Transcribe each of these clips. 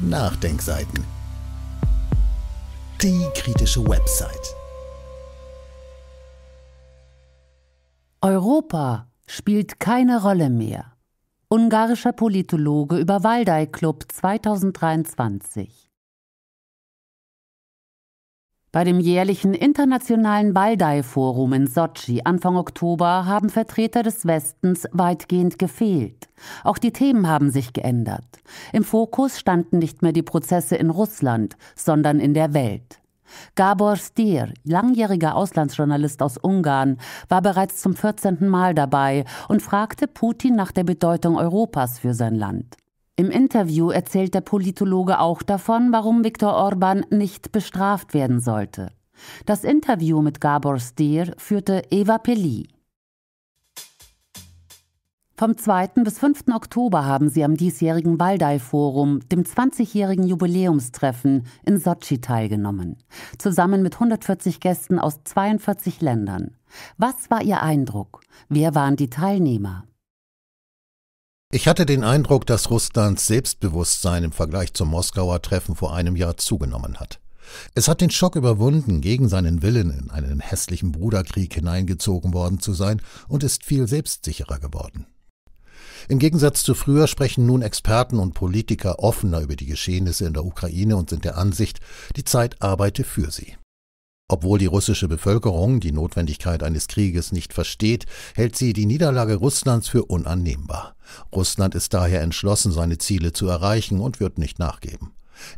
Nachdenkseiten. Die kritische Website. Europa spielt keine Rolle mehr. Ungarischer Politologe über Waldei Club 2023. Bei dem jährlichen internationalen Baldai-Forum in Sochi Anfang Oktober haben Vertreter des Westens weitgehend gefehlt. Auch die Themen haben sich geändert. Im Fokus standen nicht mehr die Prozesse in Russland, sondern in der Welt. Gabor Stier, langjähriger Auslandsjournalist aus Ungarn, war bereits zum 14. Mal dabei und fragte Putin nach der Bedeutung Europas für sein Land. Im Interview erzählt der Politologe auch davon, warum Viktor Orban nicht bestraft werden sollte. Das Interview mit Gabor Steer führte Eva Pelli. Vom 2. bis 5. Oktober haben sie am diesjährigen Waldei-Forum, dem 20-jährigen Jubiläumstreffen, in Sochi teilgenommen. Zusammen mit 140 Gästen aus 42 Ländern. Was war ihr Eindruck? Wer waren die Teilnehmer? Ich hatte den Eindruck, dass Russlands Selbstbewusstsein im Vergleich zum Moskauer Treffen vor einem Jahr zugenommen hat. Es hat den Schock überwunden, gegen seinen Willen in einen hässlichen Bruderkrieg hineingezogen worden zu sein und ist viel selbstsicherer geworden. Im Gegensatz zu früher sprechen nun Experten und Politiker offener über die Geschehnisse in der Ukraine und sind der Ansicht, die Zeit arbeite für sie. Obwohl die russische Bevölkerung die Notwendigkeit eines Krieges nicht versteht, hält sie die Niederlage Russlands für unannehmbar. Russland ist daher entschlossen, seine Ziele zu erreichen und wird nicht nachgeben.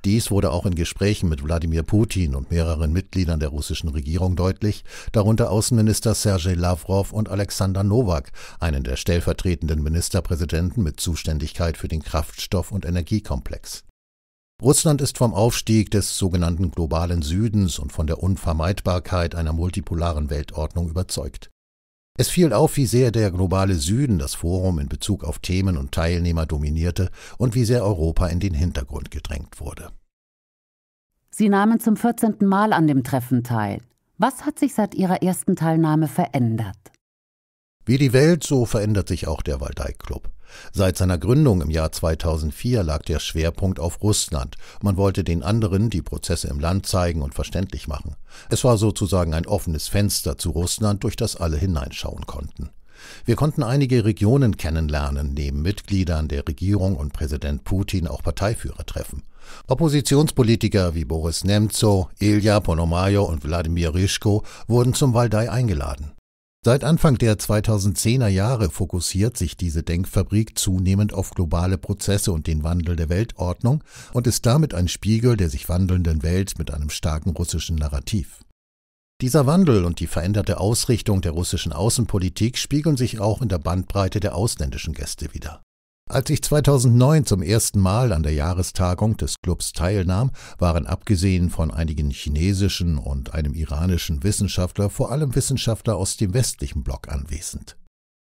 Dies wurde auch in Gesprächen mit Wladimir Putin und mehreren Mitgliedern der russischen Regierung deutlich, darunter Außenminister Sergei Lavrov und Alexander Nowak, einen der stellvertretenden Ministerpräsidenten mit Zuständigkeit für den Kraftstoff- und Energiekomplex. Russland ist vom Aufstieg des sogenannten globalen Südens und von der Unvermeidbarkeit einer multipolaren Weltordnung überzeugt. Es fiel auf, wie sehr der globale Süden das Forum in Bezug auf Themen und Teilnehmer dominierte und wie sehr Europa in den Hintergrund gedrängt wurde. Sie nahmen zum 14. Mal an dem Treffen teil. Was hat sich seit Ihrer ersten Teilnahme verändert? Wie die Welt, so verändert sich auch der Waldei Club. Seit seiner Gründung im Jahr 2004 lag der Schwerpunkt auf Russland. Man wollte den anderen die Prozesse im Land zeigen und verständlich machen. Es war sozusagen ein offenes Fenster zu Russland, durch das alle hineinschauen konnten. Wir konnten einige Regionen kennenlernen, neben Mitgliedern der Regierung und Präsident Putin auch Parteiführer treffen. Oppositionspolitiker wie Boris Nemtsov, Ilya Ponomayo und Wladimir Rischko wurden zum Waldei eingeladen. Seit Anfang der 2010er Jahre fokussiert sich diese Denkfabrik zunehmend auf globale Prozesse und den Wandel der Weltordnung und ist damit ein Spiegel der sich wandelnden Welt mit einem starken russischen Narrativ. Dieser Wandel und die veränderte Ausrichtung der russischen Außenpolitik spiegeln sich auch in der Bandbreite der ausländischen Gäste wider. Als ich 2009 zum ersten Mal an der Jahrestagung des Clubs teilnahm, waren abgesehen von einigen chinesischen und einem iranischen Wissenschaftler vor allem Wissenschaftler aus dem westlichen Block anwesend.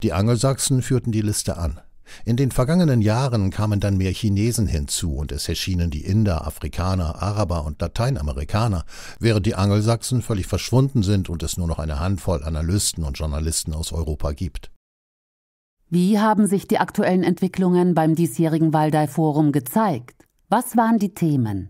Die Angelsachsen führten die Liste an. In den vergangenen Jahren kamen dann mehr Chinesen hinzu und es erschienen die Inder, Afrikaner, Araber und Lateinamerikaner, während die Angelsachsen völlig verschwunden sind und es nur noch eine Handvoll Analysten und Journalisten aus Europa gibt. Wie haben sich die aktuellen Entwicklungen beim diesjährigen Waldei-Forum gezeigt? Was waren die Themen?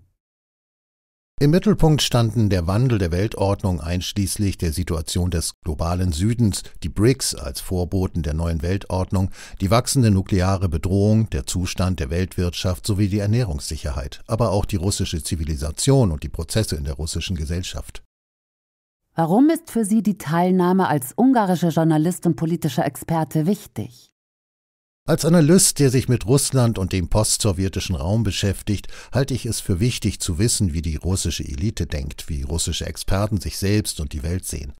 Im Mittelpunkt standen der Wandel der Weltordnung einschließlich der Situation des globalen Südens, die BRICS als Vorboten der neuen Weltordnung, die wachsende nukleare Bedrohung, der Zustand der Weltwirtschaft sowie die Ernährungssicherheit, aber auch die russische Zivilisation und die Prozesse in der russischen Gesellschaft. Warum ist für Sie die Teilnahme als ungarischer Journalist und politischer Experte wichtig? Als Analyst, der sich mit Russland und dem postsowjetischen Raum beschäftigt, halte ich es für wichtig zu wissen, wie die russische Elite denkt, wie russische Experten sich selbst und die Welt sehen.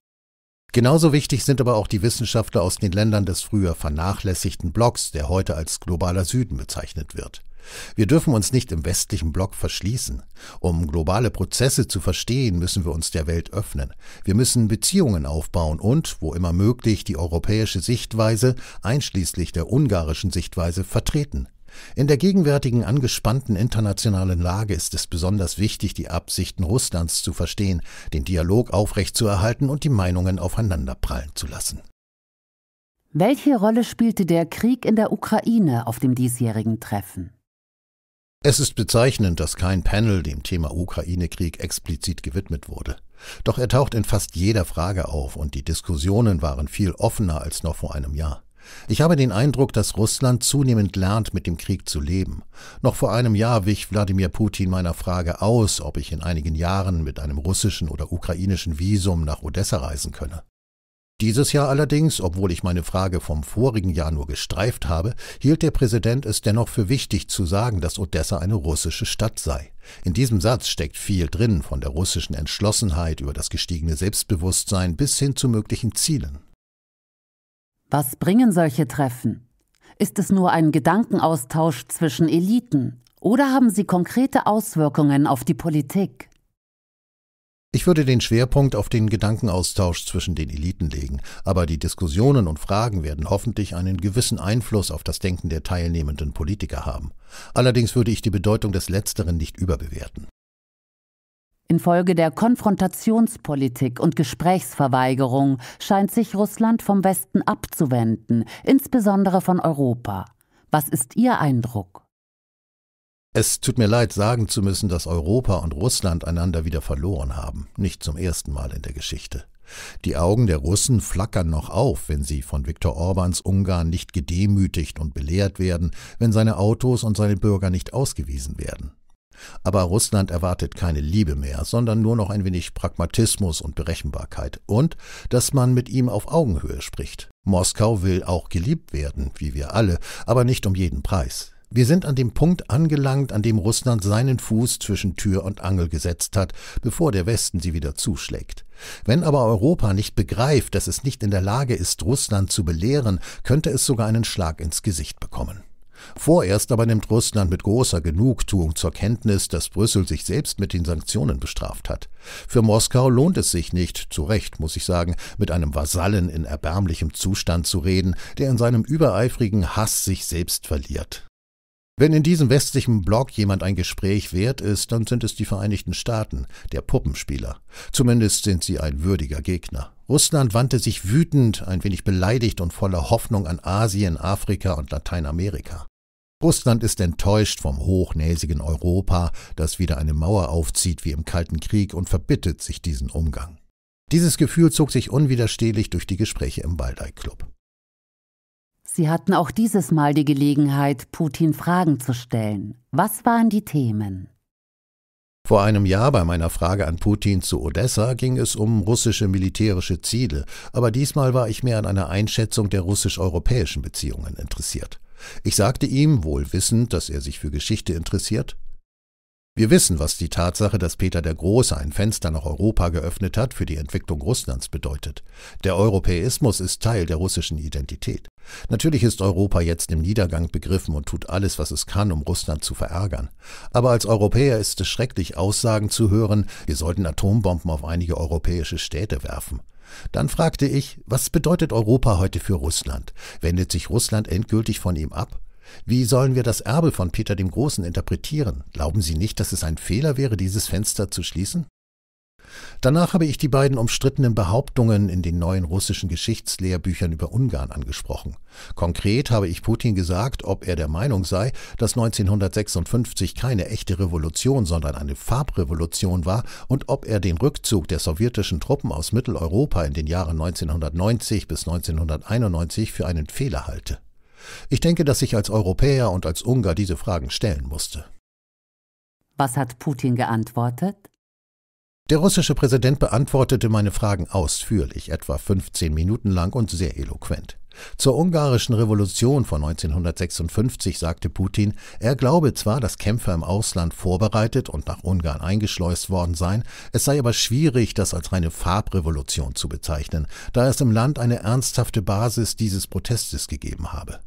Genauso wichtig sind aber auch die Wissenschaftler aus den Ländern des früher vernachlässigten Blocks, der heute als globaler Süden bezeichnet wird. Wir dürfen uns nicht im westlichen Block verschließen. Um globale Prozesse zu verstehen, müssen wir uns der Welt öffnen. Wir müssen Beziehungen aufbauen und, wo immer möglich, die europäische Sichtweise, einschließlich der ungarischen Sichtweise, vertreten. In der gegenwärtigen angespannten internationalen Lage ist es besonders wichtig, die Absichten Russlands zu verstehen, den Dialog aufrechtzuerhalten und die Meinungen aufeinanderprallen zu lassen. Welche Rolle spielte der Krieg in der Ukraine auf dem diesjährigen Treffen? Es ist bezeichnend, dass kein Panel dem Thema Ukraine-Krieg explizit gewidmet wurde. Doch er taucht in fast jeder Frage auf und die Diskussionen waren viel offener als noch vor einem Jahr. Ich habe den Eindruck, dass Russland zunehmend lernt, mit dem Krieg zu leben. Noch vor einem Jahr wich Wladimir Putin meiner Frage aus, ob ich in einigen Jahren mit einem russischen oder ukrainischen Visum nach Odessa reisen könne. Dieses Jahr allerdings, obwohl ich meine Frage vom vorigen Jahr nur gestreift habe, hielt der Präsident es dennoch für wichtig zu sagen, dass Odessa eine russische Stadt sei. In diesem Satz steckt viel drin, von der russischen Entschlossenheit über das gestiegene Selbstbewusstsein bis hin zu möglichen Zielen. Was bringen solche Treffen? Ist es nur ein Gedankenaustausch zwischen Eliten oder haben sie konkrete Auswirkungen auf die Politik? Ich würde den Schwerpunkt auf den Gedankenaustausch zwischen den Eliten legen, aber die Diskussionen und Fragen werden hoffentlich einen gewissen Einfluss auf das Denken der teilnehmenden Politiker haben. Allerdings würde ich die Bedeutung des Letzteren nicht überbewerten. Infolge der Konfrontationspolitik und Gesprächsverweigerung scheint sich Russland vom Westen abzuwenden, insbesondere von Europa. Was ist Ihr Eindruck? Es tut mir leid, sagen zu müssen, dass Europa und Russland einander wieder verloren haben, nicht zum ersten Mal in der Geschichte. Die Augen der Russen flackern noch auf, wenn sie von Viktor Orbans Ungarn nicht gedemütigt und belehrt werden, wenn seine Autos und seine Bürger nicht ausgewiesen werden. Aber Russland erwartet keine Liebe mehr, sondern nur noch ein wenig Pragmatismus und Berechenbarkeit und dass man mit ihm auf Augenhöhe spricht. Moskau will auch geliebt werden, wie wir alle, aber nicht um jeden Preis. Wir sind an dem Punkt angelangt, an dem Russland seinen Fuß zwischen Tür und Angel gesetzt hat, bevor der Westen sie wieder zuschlägt. Wenn aber Europa nicht begreift, dass es nicht in der Lage ist, Russland zu belehren, könnte es sogar einen Schlag ins Gesicht bekommen. Vorerst aber nimmt Russland mit großer Genugtuung zur Kenntnis, dass Brüssel sich selbst mit den Sanktionen bestraft hat. Für Moskau lohnt es sich nicht, zu Recht muss ich sagen, mit einem Vasallen in erbärmlichem Zustand zu reden, der in seinem übereifrigen Hass sich selbst verliert. Wenn in diesem westlichen Block jemand ein Gespräch wert ist, dann sind es die Vereinigten Staaten, der Puppenspieler. Zumindest sind sie ein würdiger Gegner. Russland wandte sich wütend, ein wenig beleidigt und voller Hoffnung an Asien, Afrika und Lateinamerika. Russland ist enttäuscht vom hochnäsigen Europa, das wieder eine Mauer aufzieht wie im Kalten Krieg und verbittet sich diesen Umgang. Dieses Gefühl zog sich unwiderstehlich durch die Gespräche im Waldei-Club. Sie hatten auch dieses Mal die Gelegenheit, Putin Fragen zu stellen. Was waren die Themen? Vor einem Jahr bei meiner Frage an Putin zu Odessa ging es um russische militärische Ziele, aber diesmal war ich mehr an einer Einschätzung der russisch-europäischen Beziehungen interessiert. Ich sagte ihm, wohl wissend, dass er sich für Geschichte interessiert, wir wissen, was die Tatsache, dass Peter der Große ein Fenster nach Europa geöffnet hat, für die Entwicklung Russlands bedeutet. Der Europäismus ist Teil der russischen Identität. Natürlich ist Europa jetzt im Niedergang begriffen und tut alles, was es kann, um Russland zu verärgern. Aber als Europäer ist es schrecklich, Aussagen zu hören, wir sollten Atombomben auf einige europäische Städte werfen. Dann fragte ich, was bedeutet Europa heute für Russland? Wendet sich Russland endgültig von ihm ab? Wie sollen wir das Erbe von Peter dem Großen interpretieren? Glauben Sie nicht, dass es ein Fehler wäre, dieses Fenster zu schließen? Danach habe ich die beiden umstrittenen Behauptungen in den neuen russischen Geschichtslehrbüchern über Ungarn angesprochen. Konkret habe ich Putin gesagt, ob er der Meinung sei, dass 1956 keine echte Revolution, sondern eine Farbrevolution war und ob er den Rückzug der sowjetischen Truppen aus Mitteleuropa in den Jahren 1990 bis 1991 für einen Fehler halte. Ich denke, dass ich als Europäer und als Ungar diese Fragen stellen musste. Was hat Putin geantwortet? Der russische Präsident beantwortete meine Fragen ausführlich, etwa 15 Minuten lang und sehr eloquent. Zur ungarischen Revolution von 1956 sagte Putin, er glaube zwar, dass Kämpfer im Ausland vorbereitet und nach Ungarn eingeschleust worden seien, es sei aber schwierig, das als reine Farbrevolution zu bezeichnen, da es im Land eine ernsthafte Basis dieses Protestes gegeben habe.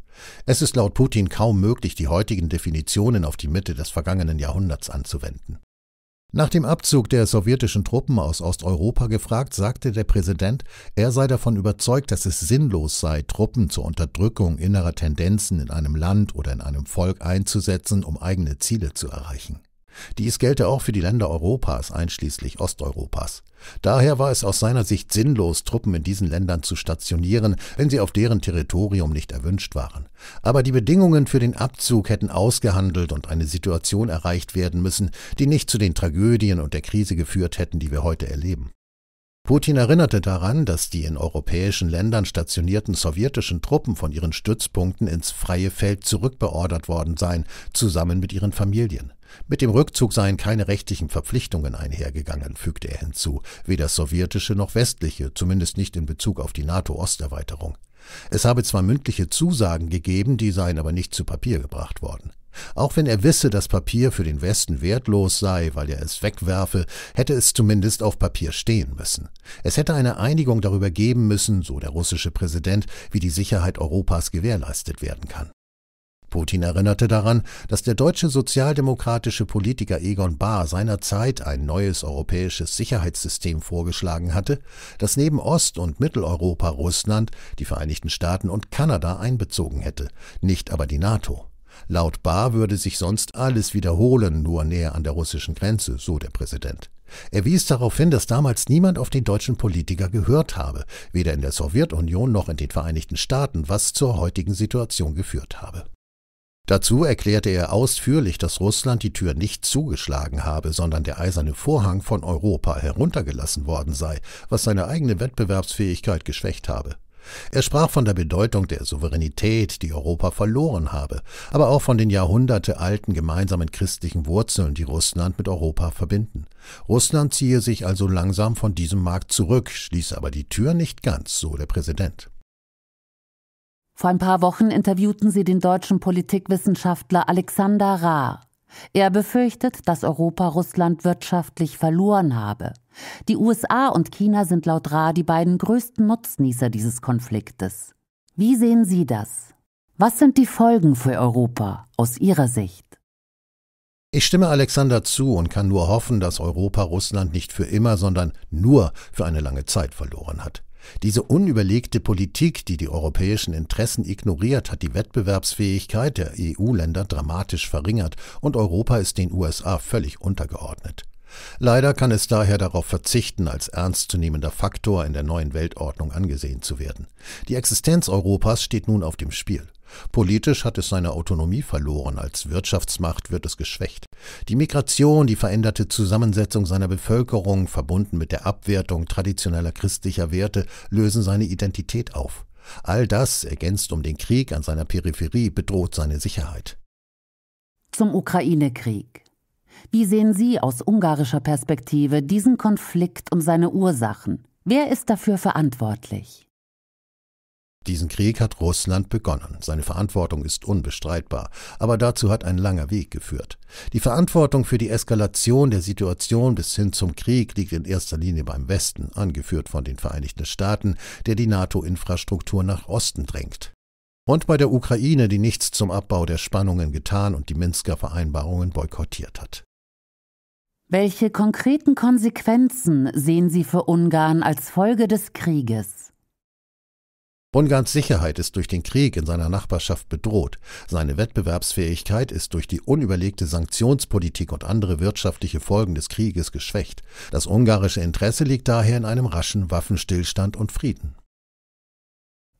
Es ist laut Putin kaum möglich, die heutigen Definitionen auf die Mitte des vergangenen Jahrhunderts anzuwenden. Nach dem Abzug der sowjetischen Truppen aus Osteuropa gefragt, sagte der Präsident, er sei davon überzeugt, dass es sinnlos sei, Truppen zur Unterdrückung innerer Tendenzen in einem Land oder in einem Volk einzusetzen, um eigene Ziele zu erreichen. Dies gelte auch für die Länder Europas, einschließlich Osteuropas. Daher war es aus seiner Sicht sinnlos, Truppen in diesen Ländern zu stationieren, wenn sie auf deren Territorium nicht erwünscht waren. Aber die Bedingungen für den Abzug hätten ausgehandelt und eine Situation erreicht werden müssen, die nicht zu den Tragödien und der Krise geführt hätten, die wir heute erleben. Putin erinnerte daran, dass die in europäischen Ländern stationierten sowjetischen Truppen von ihren Stützpunkten ins freie Feld zurückbeordert worden seien, zusammen mit ihren Familien. Mit dem Rückzug seien keine rechtlichen Verpflichtungen einhergegangen, fügte er hinzu, weder sowjetische noch westliche, zumindest nicht in Bezug auf die NATO-Osterweiterung. Es habe zwar mündliche Zusagen gegeben, die seien aber nicht zu Papier gebracht worden. Auch wenn er wisse, dass Papier für den Westen wertlos sei, weil er es wegwerfe, hätte es zumindest auf Papier stehen müssen. Es hätte eine Einigung darüber geben müssen, so der russische Präsident, wie die Sicherheit Europas gewährleistet werden kann. Putin erinnerte daran, dass der deutsche sozialdemokratische Politiker Egon Bahr seinerzeit ein neues europäisches Sicherheitssystem vorgeschlagen hatte, das neben Ost- und Mitteleuropa Russland, die Vereinigten Staaten und Kanada einbezogen hätte, nicht aber die NATO. Laut Bahr würde sich sonst alles wiederholen, nur näher an der russischen Grenze, so der Präsident. Er wies darauf hin, dass damals niemand auf den deutschen Politiker gehört habe, weder in der Sowjetunion noch in den Vereinigten Staaten, was zur heutigen Situation geführt habe. Dazu erklärte er ausführlich, dass Russland die Tür nicht zugeschlagen habe, sondern der eiserne Vorhang von Europa heruntergelassen worden sei, was seine eigene Wettbewerbsfähigkeit geschwächt habe. Er sprach von der Bedeutung der Souveränität, die Europa verloren habe, aber auch von den jahrhundertealten gemeinsamen christlichen Wurzeln, die Russland mit Europa verbinden. Russland ziehe sich also langsam von diesem Markt zurück, schließe aber die Tür nicht ganz, so der Präsident. Vor ein paar Wochen interviewten sie den deutschen Politikwissenschaftler Alexander Rahr. Er befürchtet, dass Europa Russland wirtschaftlich verloren habe. Die USA und China sind laut Rahr die beiden größten Nutznießer dieses Konfliktes. Wie sehen Sie das? Was sind die Folgen für Europa aus Ihrer Sicht? Ich stimme Alexander zu und kann nur hoffen, dass Europa Russland nicht für immer, sondern nur für eine lange Zeit verloren hat. Diese unüberlegte Politik, die die europäischen Interessen ignoriert, hat die Wettbewerbsfähigkeit der EU-Länder dramatisch verringert und Europa ist den USA völlig untergeordnet. Leider kann es daher darauf verzichten, als ernstzunehmender Faktor in der neuen Weltordnung angesehen zu werden. Die Existenz Europas steht nun auf dem Spiel. Politisch hat es seine Autonomie verloren, als Wirtschaftsmacht wird es geschwächt. Die Migration, die veränderte Zusammensetzung seiner Bevölkerung, verbunden mit der Abwertung traditioneller christlicher Werte, lösen seine Identität auf. All das, ergänzt um den Krieg an seiner Peripherie, bedroht seine Sicherheit. Zum Ukraine-Krieg. Wie sehen Sie aus ungarischer Perspektive diesen Konflikt um seine Ursachen? Wer ist dafür verantwortlich? Diesen Krieg hat Russland begonnen. Seine Verantwortung ist unbestreitbar. Aber dazu hat ein langer Weg geführt. Die Verantwortung für die Eskalation der Situation bis hin zum Krieg liegt in erster Linie beim Westen, angeführt von den Vereinigten Staaten, der die NATO-Infrastruktur nach Osten drängt. Und bei der Ukraine, die nichts zum Abbau der Spannungen getan und die Minsker Vereinbarungen boykottiert hat. Welche konkreten Konsequenzen sehen Sie für Ungarn als Folge des Krieges? Ungarns Sicherheit ist durch den Krieg in seiner Nachbarschaft bedroht. Seine Wettbewerbsfähigkeit ist durch die unüberlegte Sanktionspolitik und andere wirtschaftliche Folgen des Krieges geschwächt. Das ungarische Interesse liegt daher in einem raschen Waffenstillstand und Frieden.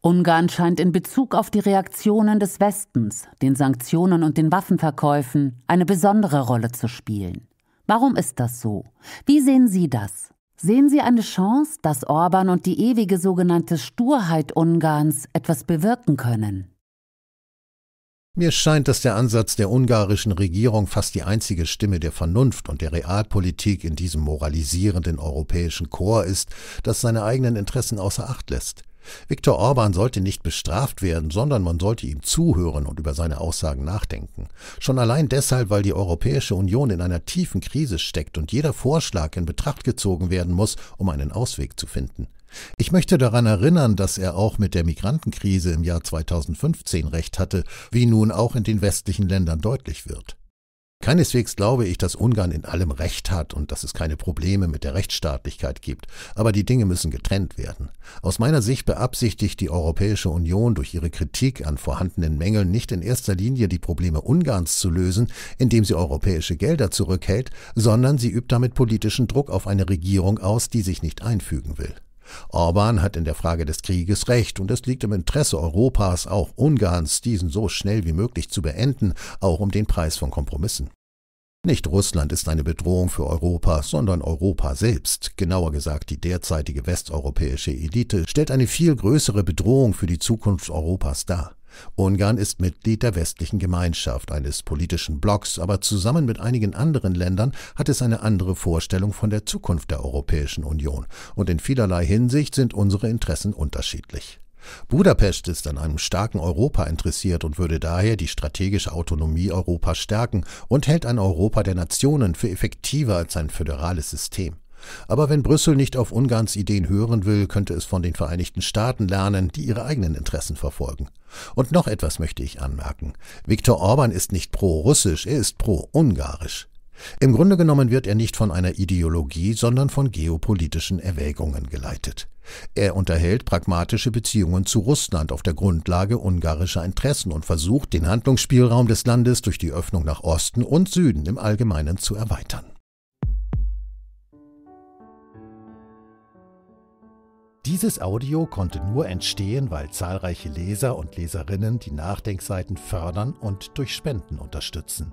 Ungarn scheint in Bezug auf die Reaktionen des Westens, den Sanktionen und den Waffenverkäufen eine besondere Rolle zu spielen. Warum ist das so? Wie sehen Sie das? Sehen Sie eine Chance, dass Orban und die ewige sogenannte Sturheit Ungarns etwas bewirken können? Mir scheint, dass der Ansatz der ungarischen Regierung fast die einzige Stimme der Vernunft und der Realpolitik in diesem moralisierenden europäischen Chor ist, das seine eigenen Interessen außer Acht lässt. Viktor Orban sollte nicht bestraft werden, sondern man sollte ihm zuhören und über seine Aussagen nachdenken. Schon allein deshalb, weil die Europäische Union in einer tiefen Krise steckt und jeder Vorschlag in Betracht gezogen werden muss, um einen Ausweg zu finden. Ich möchte daran erinnern, dass er auch mit der Migrantenkrise im Jahr 2015 recht hatte, wie nun auch in den westlichen Ländern deutlich wird. Keineswegs glaube ich, dass Ungarn in allem Recht hat und dass es keine Probleme mit der Rechtsstaatlichkeit gibt, aber die Dinge müssen getrennt werden. Aus meiner Sicht beabsichtigt die Europäische Union durch ihre Kritik an vorhandenen Mängeln nicht in erster Linie die Probleme Ungarns zu lösen, indem sie europäische Gelder zurückhält, sondern sie übt damit politischen Druck auf eine Regierung aus, die sich nicht einfügen will. Orban hat in der Frage des Krieges recht, und es liegt im Interesse Europas, auch Ungarns, diesen so schnell wie möglich zu beenden, auch um den Preis von Kompromissen. Nicht Russland ist eine Bedrohung für Europa, sondern Europa selbst, genauer gesagt die derzeitige westeuropäische Elite, stellt eine viel größere Bedrohung für die Zukunft Europas dar. Ungarn ist Mitglied der westlichen Gemeinschaft, eines politischen Blocks, aber zusammen mit einigen anderen Ländern hat es eine andere Vorstellung von der Zukunft der Europäischen Union, und in vielerlei Hinsicht sind unsere Interessen unterschiedlich. Budapest ist an einem starken Europa interessiert und würde daher die strategische Autonomie Europas stärken und hält ein Europa der Nationen für effektiver als ein föderales System. Aber wenn Brüssel nicht auf Ungarns Ideen hören will, könnte es von den Vereinigten Staaten lernen, die ihre eigenen Interessen verfolgen. Und noch etwas möchte ich anmerken. Viktor Orban ist nicht pro-russisch, er ist pro-ungarisch. Im Grunde genommen wird er nicht von einer Ideologie, sondern von geopolitischen Erwägungen geleitet. Er unterhält pragmatische Beziehungen zu Russland auf der Grundlage ungarischer Interessen und versucht, den Handlungsspielraum des Landes durch die Öffnung nach Osten und Süden im Allgemeinen zu erweitern. Dieses Audio konnte nur entstehen, weil zahlreiche Leser und Leserinnen die Nachdenkseiten fördern und durch Spenden unterstützen.